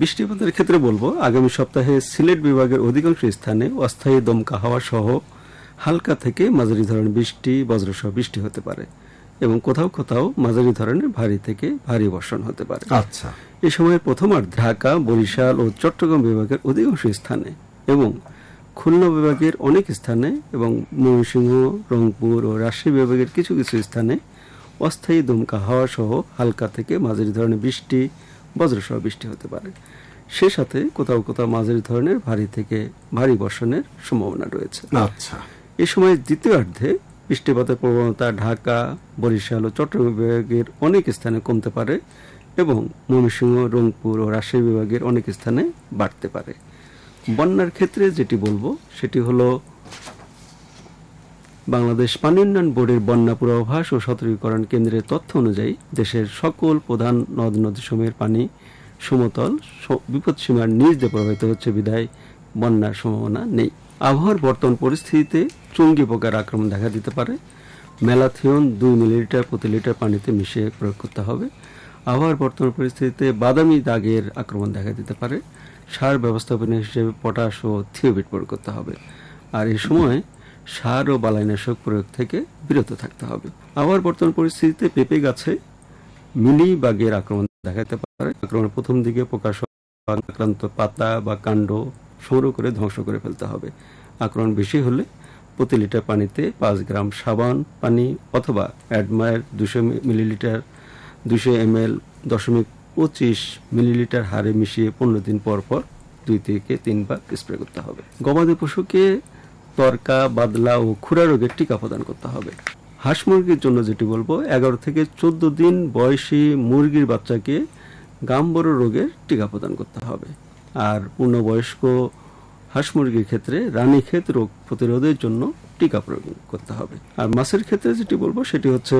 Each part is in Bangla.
বৃষ্টিপাতের ক্ষেত্রে বলবো আগামী সপ্তাহে সিলেট বিভাগের অধিকাংশ স্থানে অস্থায়ী দমকা হাওয়া সহ হালকা থেকে মাঝারি ধরনের বৃষ্টি বজ্রসহ বৃষ্টি হতে পারে এবং কোথাও কোথাও মাঝারি ধরনের ভারী থেকে ভারী বর্ষণ হতে পারে আচ্ছা এ সময় আর ঢাকা বরিশাল ও চট্টগ্রাম বিভাগের অধিকাংশ স্থানে এবং খুলনা বিভাগের অনেক স্থানে এবং ময়মনসিংহ রংপুর ও রাজশাহী বিভাগের কিছু কিছু স্থানে অস্থায়ী দমকা হাওয়া সহ হালকা থেকে মাঝারি ধরনের বৃষ্টি বজ্রসহ বৃষ্টি হতে পারে সে সাথে কোথাও কোথাও মাঝারি ধরনের ভারী থেকে ভারী বর্ষণের সম্ভাবনা রয়েছে আচ্ছা এ সময় দ্বিতীয়ার্ধে বৃষ্টিপাতের প্রবণতা ঢাকা বরিশাল ও চট্টগ্রাম বিভাগের অনেক স্থানে কমতে পারে এবং ময়মনসিংহ রংপুর ও রাজশাহী বিভাগের অনেক স্থানে বাড়তে পারে বন্যার ক্ষেত্রে যেটি বলবো সেটি হলো বাংলাদেশ পানি উন্নয়ন বোর্ডের বন্যা পূর্বাভাস ও সতর্কীকরণ কেন্দ্রের তথ্য অনুযায়ী দেশের সকল প্রধান নদ নদী সমের পানি সমতল বিপদসীমার নিচ দিয়ে প্রবাহিত হচ্ছে বিধায় বন্যার সম্ভাবনা নেই আবহাওয়ার বর্তমান পরিস্থিতিতে চুঙ্গি পোকার আক্রমণ দেখা দিতে পারে মেলাথিয়ন দুই মিলিলিটার প্রতি লিটার পানিতে মিশিয়ে প্রয়োগ করতে হবে আবহাওয়ার বর্তমান পরিস্থিতিতে বাদামি দাগের আক্রমণ দেখা দিতে পারে সার ব্যবস্থাপনা হিসেবে পটাশ ও থিওবিট প্রয়োগ করতে হবে আর এই সময় সার ও বালাইনাশক প্রয়োগ থেকে বিরত থাকতে হবে আবার বর্তমান পরিস্থিতিতে পেঁপে গাছে মিনি বাঘের আক্রমণ দেখাতে পারে আক্রমণের প্রথম দিকে প্রকাশ আক্রান্ত পাতা বা কাণ্ড সংগ্রহ করে ধ্বংস করে ফেলতে হবে আক্রমণ বেশি হলে প্রতি লিটার পানিতে পাঁচ গ্রাম সাবান পানি অথবা অ্যাডমায়ার দুশো মিলিলিটার দুশো এম এল দশমিক পঁচিশ মিলিলিটার হারে মিশিয়ে পনেরো দিন পর পর দুই থেকে তিনবার স্প্রে করতে হবে গবাদি পশুকে তরকা বাদলা ও খুরা রোগের টিকা প্রদান করতে হবে হাঁস মুরগির জন্য যেটি বলবো এগারো থেকে চোদ্দ দিন বয়সী মুরগির বাচ্চাকে গাম্বর রোগের টিকা প্রদান করতে হবে আর পূর্ণবয়স্ক হাঁস মুরগির ক্ষেত্রে রানীক্ষেত রোগ প্রতিরোধের জন্য টিকা প্রয়োগ করতে হবে আর মাছের ক্ষেত্রে যেটি বলবো সেটি হচ্ছে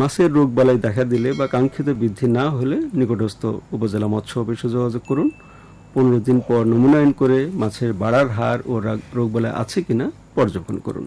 মাছের রোগ বালাই দেখা দিলে বা কাঙ্ক্ষিত বৃদ্ধি না হলে নিকটস্থ উপজেলা মৎস্য অফিসে যোগাযোগ করুন পনেরো দিন পর নমুনায়ন করে মাছের বাড়ার হার ও রোগ বলে আছে কিনা পর্যবেক্ষণ করুন